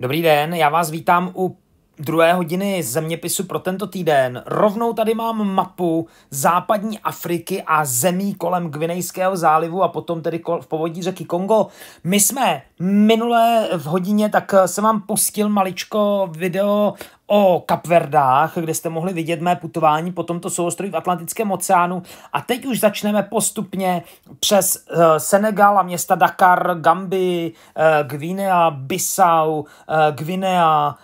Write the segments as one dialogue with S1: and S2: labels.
S1: Dobrý den, já vás vítám u druhé hodiny zeměpisu pro tento týden. Rovnou tady mám mapu západní Afriky a zemí kolem Gvinejského zálivu a potom tedy v povodí řeky Kongo. My jsme minulé v hodině, tak jsem vám pustil maličko video o Kapverdách, kde jste mohli vidět mé putování po tomto souostroji v Atlantickém oceánu. A teď už začneme postupně přes uh, Senegal a města Dakar, Gambi, uh, eh, Guinea, Bissau, uh, eh, Guinea,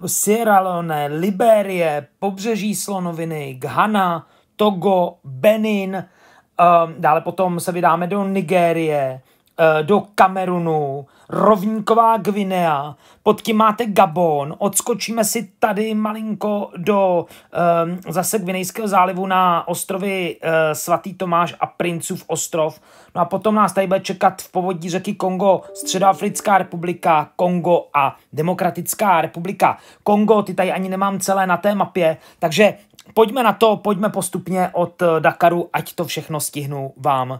S1: uh, Sierra Leone, Liberie, pobřeží Slonoviny, Ghana, Togo, Benin, uh, dále potom se vydáme do Nigérie, Eh, do Kamerunu, rovníková Gvinea, pod tím máte Gabon, odskočíme si tady malinko do um, zase Gvinejského zálivu na ostrovy uh, Svatý Tomáš a Princův ostrov. No a potom nás tady bude čekat v povodí řeky Kongo, Středoafrická republika, Kongo a Demokratická republika. Kongo, ty tady ani nemám celé na té mapě, takže pojďme na to, pojďme postupně od eh, Dakaru, ať to všechno stihnu vám uh,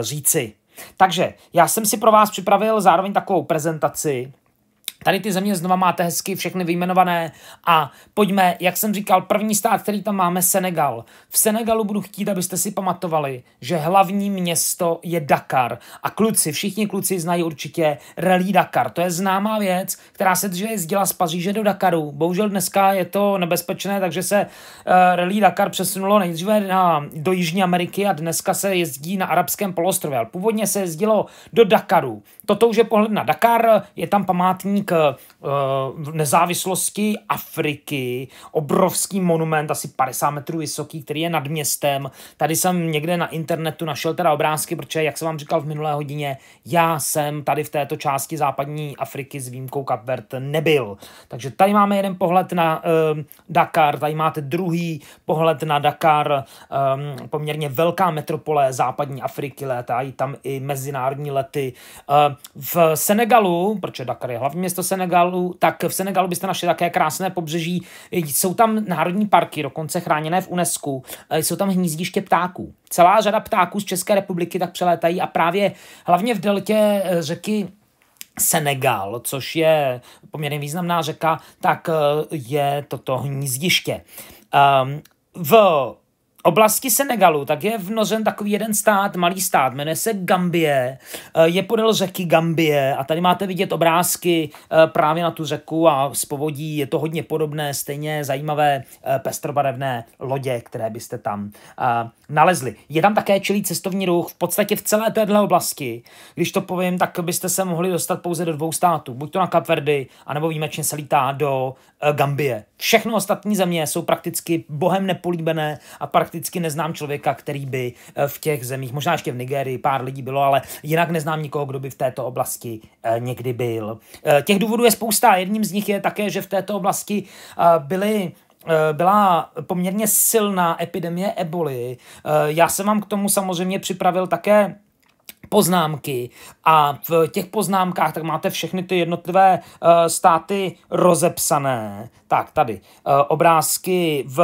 S1: říci. Takže já jsem si pro vás připravil zároveň takovou prezentaci, Tady ty země znova máte hezky všechny vyjmenované a pojďme, jak jsem říkal, první stát, který tam máme, Senegal. V Senegalu budu chtít, abyste si pamatovali, že hlavní město je Dakar a kluci, všichni kluci znají určitě Rally Dakar. To je známá věc, která se dříve jezdila z Paříže do Dakaru. Bohužel dneska je to nebezpečné, takže se uh, eh, Rally Dakar přesunulo nejdříve na, do Jižní Ameriky a dneska se jezdí na arabském polostrově. Původně se jezdilo do Dakaru. Toto už je pohled na Dakar, je tam památník Eh, nezávislosti Afriky, obrovský monument, asi 50 metrů vysoký, který je nad městem. Tady jsem někde na internetu našel teda obrázky, protože, jak jsem vám říkal v minulé hodině, já jsem tady v této části západní Afriky s výjimkou Kapvert nebyl. Takže tady máme jeden pohled na uh, Dakar, tady máte druhý pohled na Dakar, um, poměrně velká metropole západní Afriky, létají tam i mezinárodní lety. Uh, v Senegalu, protože Dakar je hlavní město Senegalu, tak v Senegalu byste našli také krásné pobřeží. Jsou tam národní parky, dokonce chráněné v UNESCO. E, jsou tam hnízdiště ptáků. Celá řada ptáků z České republiky tak přelétají a právě hlavně v deltě e, řeky Senegal, což je poměrně významná řeka, tak e, je toto hnízdiště. Um, v oblasti Senegalu, tak je vnořen takový jeden stát, malý stát, jmenuje se Gambie, eh, je podél řeky Gambie a tady máte vidět obrázky eh, právě na tu řeku a z povodí je to hodně podobné, stejně zajímavé eh, pestrobarevné lodě, které byste tam nalezli. Je tam také čilý cestovní ruch, v podstatě v celé téhle oblasti, když to povím, tak byste se mohli dostat pouze do dvou států, buď to na Kapverdy, anebo výjimečně se lítá do Gambie. Všechno ostatní země jsou prakticky bohem nepolíbené a prakticky prakticky neznám člověka, který by eh, v těch zemích, možná ještě v Nigerii pár lidí bylo, ale jinak neznám nikoho, kdo by v této oblasti eh, někdy byl. Eh, těch důvodů je spousta. Jedním z nich je také, že v této oblasti byly byla poměrně silná epidemie eboli. Já jsem vám k tomu samozřejmě připravil také poznámky a v těch poznámkách tak máte všechny ty jednotlivé státy rozepsané. Tak tady obrázky v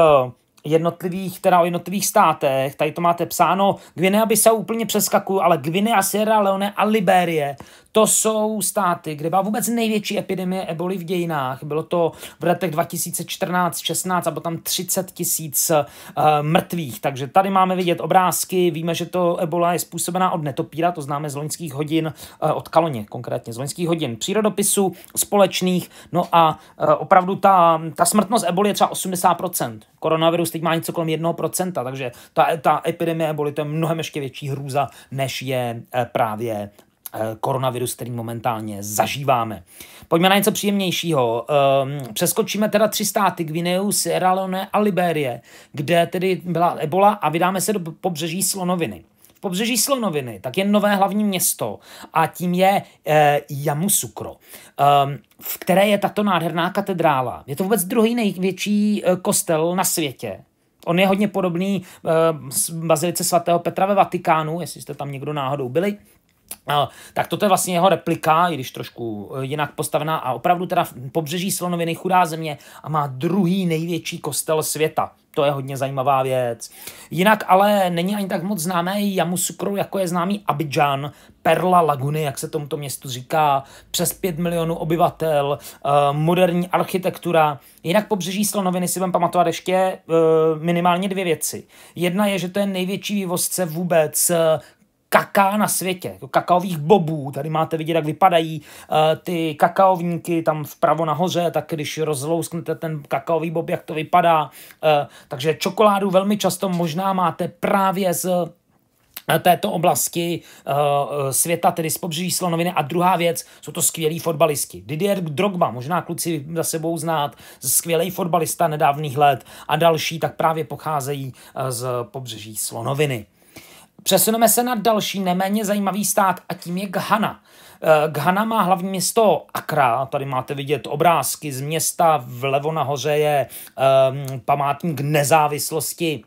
S1: jednotlivých, teda o jednotlivých státech, tady to máte psáno, Gvinea by se úplně přeskakuju, ale Gvinea, Sierra Leone a Liberie, to jsou státy, kde byla vůbec největší epidemie eboli v dějinách. Bylo to v letech 2014 16 a bylo tam 30 tisíc uh, mrtvých. Takže tady máme vidět obrázky, víme, že to ebola je způsobená od netopíra, to známe z loňských hodin, uh, od kaloně konkrétně, z loňských hodin přírodopisu společných, no a uh, opravdu ta, ta smrtnost eboli je třeba 80%. Koronavirus virus teď má něco kolem 1%, takže ta, ta epidemie eboli to je mnohem ještě větší hrůza, než je eh, právě eh, koronavirus, který momentálně zažíváme. Pojďme na něco příjemnějšího. Ehm, přeskočíme teda tři státy, Gvineu, Sierra Leone a Liberie, kde tedy byla ebola a vydáme se do pobřeží Slonoviny pobřeží Slonoviny, tak je nové hlavní město a tím je eh, Yamusukro, eh, v které je tato nádherná katedrála. Je to vůbec druhý největší eh, kostel na světě. On je hodně podobný eh, bazilice svatého Petra ve Vatikánu, jestli jste tam někdo náhodou byli. Eh, tak toto je vlastně jeho replika, i když trošku eh, jinak postavená a opravdu teda pobřeží Slonoviny chudá země a má druhý největší kostel světa to je hodně zajímavá věc. Jinak ale není ani tak moc známé Yamoussoukro, jako je známý Abidjan, perla laguny, jak se tomuto městu říká, přes 5 milionů obyvatel, eh, moderní architektura. Jinak pobřeží slonoviny si budeme pamatovat ještě eh, minimálně dvě věci. Jedna je, že to je největší vývozce vůbec eh, kaká na světě, jako kakaových bobů. Tady máte vidět, jak vypadají uh, ty kakaovníky tam vpravo nahoře, tak když rozlousknete ten kakaový bob, jak to vypadá. Uh, takže čokoládu velmi často možná máte právě z eh, této oblasti uh, světa, tedy z pobřeží slonoviny. A druhá věc, jsou to skvělí fotbalisti. Didier Drogba, možná kluci za sebou znát, skvělý fotbalista nedávných let a další, tak právě pocházejí z pobřeží slonoviny. Přesuneme se na další neméně zajímavý stát a tím je Ghana. Eh, Ghana má hlavní město Accra, tady máte vidět obrázky z města, vlevo nahoře je um, památník nezávislosti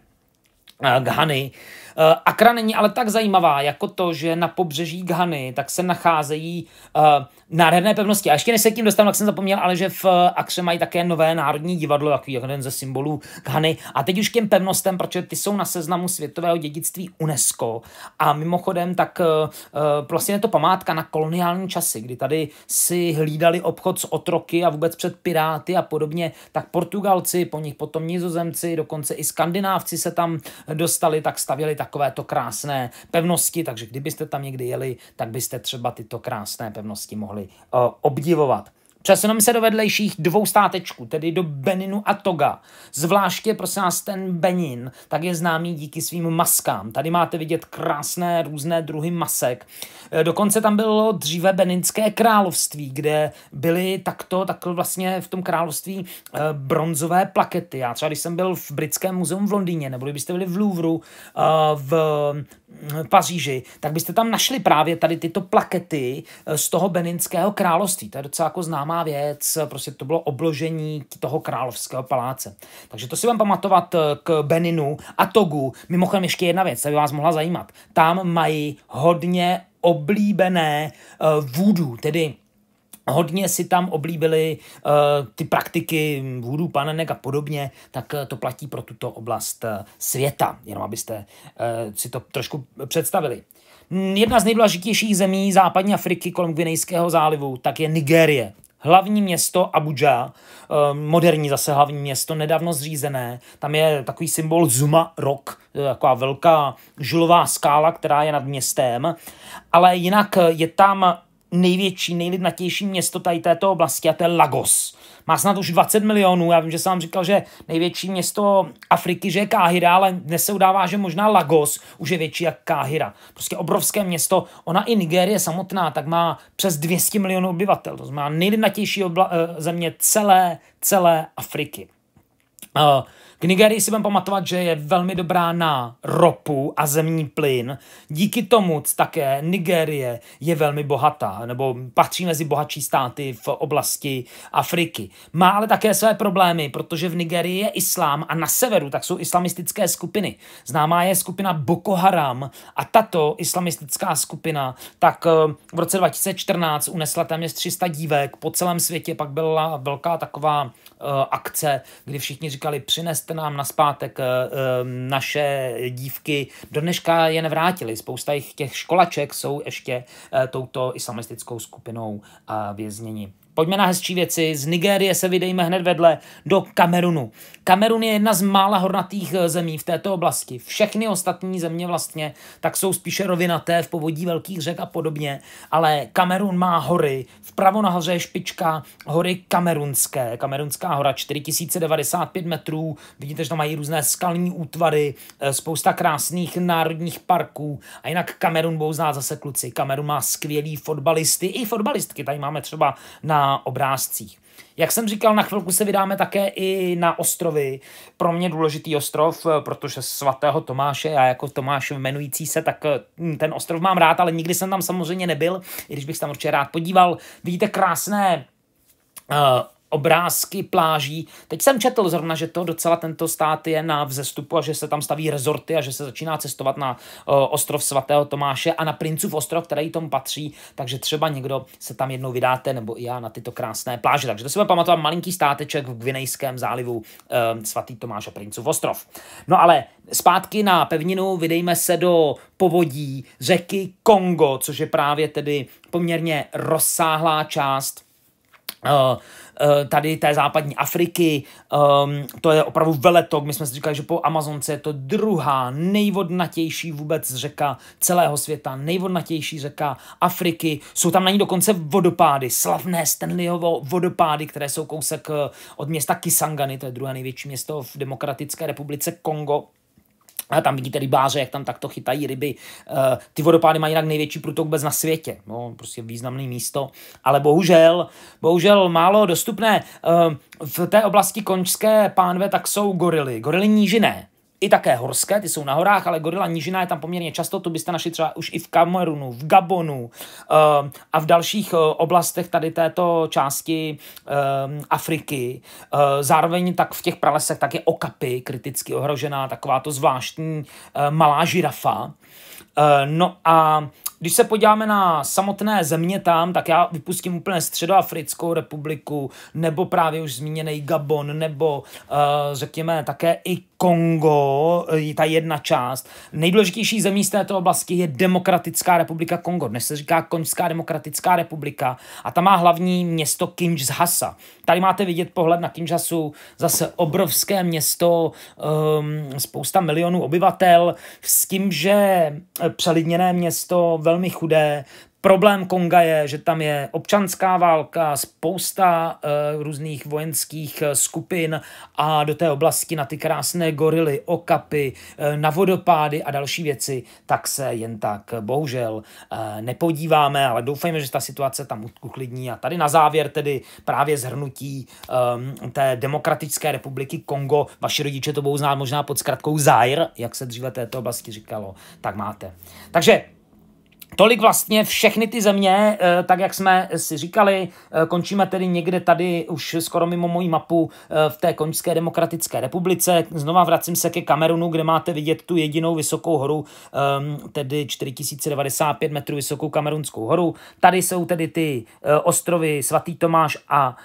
S1: eh, Ghany. Uh, Eh, Akra není ale tak zajímavá jako to, že na pobřeží Ghany tak se nacházejí uh, nádherné pevnosti. A ještě než se k tím dostanu, tak jsem zapomněl, ale že v eh, Akře mají také nové národní divadlo, jako jeden ze symbolů Ghany. A teď už k těm pevnostem, protože ty jsou na seznamu světového dědictví UNESCO. A mimochodem, tak uh, vlastně je to památka na koloniální časy, kdy tady si hlídali obchod s otroky a vůbec před piráty a podobně, tak Portugalci, po nich potom Nizozemci, dokonce i Skandinávci se tam dostali, tak stavěli takovéto krásné pevnosti, takže kdybyste tam někdy jeli, tak byste třeba tyto krásné pevnosti mohli eh, obdivovat. Přesuneme se do vedlejších dvou státečků, tedy do Beninu a Toga. Zvláště, prosím nás, ten Benin, tak je známý díky svým maskám. Tady máte vidět krásné různé druhy masek. E, dokonce tam bylo dříve Beninské království, kde byly takto, tak vlastně v tom království e, bronzové plakety. Já třeba, když jsem byl v Britském muzeum v Londýně, nebo kdybyste byli v Louvru, e, v Paříži, tak byste tam našli právě tady tyto plakety eh, z toho beninského království. To je docela jako známá věc, eh, prostě to bylo obložení toho královského paláce. Takže to si vám pamatovat eh, k Beninu a Togu. Mimochodem ještě jedna věc, co by vás mohla zajímat. Tam mají hodně oblíbené uh, tedy hodně si tam oblíbili uh, ty praktiky vůdů, panenek a podobně, tak eh, to platí pro tuto oblast eh, světa, jenom abyste uh, si to trošku představili. Hm, jedna z nejdůležitějších zemí západní Afriky kolem Gvinejského zálivu tak je Nigérie. Hlavní město Abuja, moderní zase hlavní město, nedávno zřízené. Tam je takový symbol Zuma Rock, taková velká žulová skála, která je nad městem. Ale jinak je tam největší, nejlidnatější město tady této oblasti a to je Lagos. Má snad už 20 milionů, já vím, že jsem vám říkal, že největší město Afriky, že je Káhira, ale dnes se udává, že možná Lagos už je větší jak Káhira. Prostě obrovské město, ona i Nigérie samotná, tak má přes 200 milionů obyvatel, to znamená nejlidnatější obla- eh, země celé, celé Afriky. Uh, k Nigerii si budeme pamatovat, že je velmi dobrá na ropu a zemní plyn. Díky tomu také Nigérie je velmi bohatá, nebo patří mezi bohatší státy v oblasti Afriky. Má ale také své problémy, protože v Nigerii je islám a na severu tak jsou islamistické skupiny. Známá je skupina Boko Haram a tato islamistická skupina tak eh, v roce 2014 unesla téměř 300 dívek po celém světě, pak byla velká taková eh, akce, kdy všichni říkali přineste vraťte nám na eh, eh, naše dívky do dneška je nevrátili. Spousta jich těch školaček jsou ještě eh, touto islamistickou skupinou vězněni. Pojďme na hezčí věci. Z Nigérie se vydejme hned vedle do Kamerunu. Kamerun je jedna z mála hornatých eh, zemí v této oblasti. Všechny ostatní země vlastně tak jsou spíše rovinaté v povodí velkých řek a podobně, ale Kamerun má hory. Vpravo nahoře je špička hory Kamerunské. Kamerunská hora 4095 metrů. Vidíte, že tam mají různé skalní útvary, eh, spousta krásných národních parků. A jinak Kamerun budou znát zase kluci. Kamerun má skvělý fotbalisty i fotbalistky. Tady máme třeba na na obrázcích. Jak jsem říkal, na chvilku se vydáme také i na ostrovy. Pro mě důležitý ostrov, eh, protože svatého Tomáše, já jako Tomáš jmenující se, tak eh, ten ostrov mám rád, ale nikdy jsem tam samozřejmě nebyl, i když bych se tam určitě rád podíval. Vidíte krásné eh, obrázky pláží. Teď jsem četl zrovna, že to docela tento stát je na vzestupu a že se tam staví rezorty a že se začíná cestovat na o, ostrov svatého Tomáše a na Princův ostrov, který tomu patří, takže třeba někdo se tam jednou vydáte, nebo i já na tyto krásné pláže. Takže to si pamatovat malinký státeček v Gvinejském zálivu e, svatý Tomáš a Princův ostrov. No ale zpátky na pevninu vydejme se do povodí řeky Kongo, což je právě tedy poměrně rozsáhlá část uh, Eh, tady té západní Afriky. Um, to je opravdu veletok. My jsme si říkali, že po Amazonce je to druhá nejvodnatější vůbec řeka celého světa, nejvodnatější řeka Afriky. Jsou tam na ní dokonce vodopády, slavné Stanleyovo vodopády, které jsou kousek eh, od města Kisangany, to je druhé největší město v Demokratické republice Kongo. A tam vidíte rybáře, jak tam takto chytají ryby. Eh, ty vodopády mají jinak největší průtok vůbec na světě. No, prostě významné místo. Ale bohužel, bohužel málo dostupné. Eh, v té oblasti končské pánve tak jsou gorily. Gorily nížiné i také horské, ty jsou na horách, ale gorila nížina je tam poměrně často, to byste našli třeba už i v Kamerunu, v Gabonu ehm, a v dalších eh, oblastech tady této části ehm, Afriky. Ehm, zároveň tak v těch pralesech tak je okapy kriticky ohrožená, taková to zvláštní eh, malá žirafa. No a když se podíváme na samotné země tam, tak já vypustím úplně Středoafrickou republiku, nebo právě už zmíněný Gabon, nebo uh, řekněme také i Kongo, eh, ta jedna část. Nejdůležitější zemí z této oblasti je Demokratická republika Kongo, dnes se říká Konžská demokratická republika a ta má hlavní město Kinshasa. Tady máte vidět pohled na Kinshasu, zase obrovské město, um, spousta milionů obyvatel, s tím, že eh, přelidněné město, velmi velmi chudé. Problém Konga je, že tam je občanská válka, spousta uh, různých vojenských eh, skupin a do té oblasti na ty krásné gorily, okapy, uh, na vodopády a další věci, tak se jen tak bohužel uh, nepodíváme, ale doufejme, že ta situace tam uklidní. A tady na závěr tedy právě zhrnutí um, té Demokratické republiky Kongo. Vaši rodiče to budou znát možná pod zkratkou ZAIR, jak se dříve této oblasti říkalo, tak máte. Takže Tolik vlastně všechny ty země, eh, tak jak jsme si říkali, eh, končíme tedy někde tady už skoro mimo moji mapu eh, v té Končské demokratické republice. Znova vracím se ke Kamerunu, kde máte vidět tu jedinou vysokou horu, ehm, tedy 4095 metrů vysokou kamerunskou horu. Tady jsou tedy ty ostrovy Svatý Tomáš a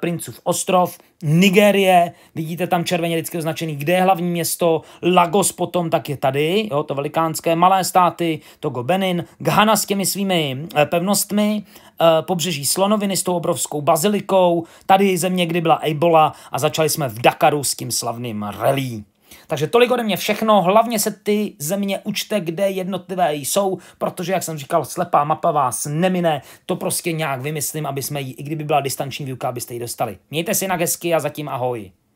S1: Princův ostrov. Nigérie, vidíte tam červeně vždycky označený, kde je hlavní město, Lagos potom tak je tady, jo, to velikánské malé státy, Togo Benin, Ghana s těmi svými eh, pevnostmi, eh, pobřeží Slonoviny s tou obrovskou bazilikou, tady země, kdy byla Ebola a začali jsme v Dakaru s tím slavným relí. Takže tolik ode mě všechno, hlavně se ty země učte, kde jednotlivé jsou, protože, jak jsem říkal, slepá mapa vás nemine, to prostě nějak vymyslím, aby jsme ji, i kdyby byla distanční výuka, abyste ji dostali. Mějte si na hezky a zatím ahoj.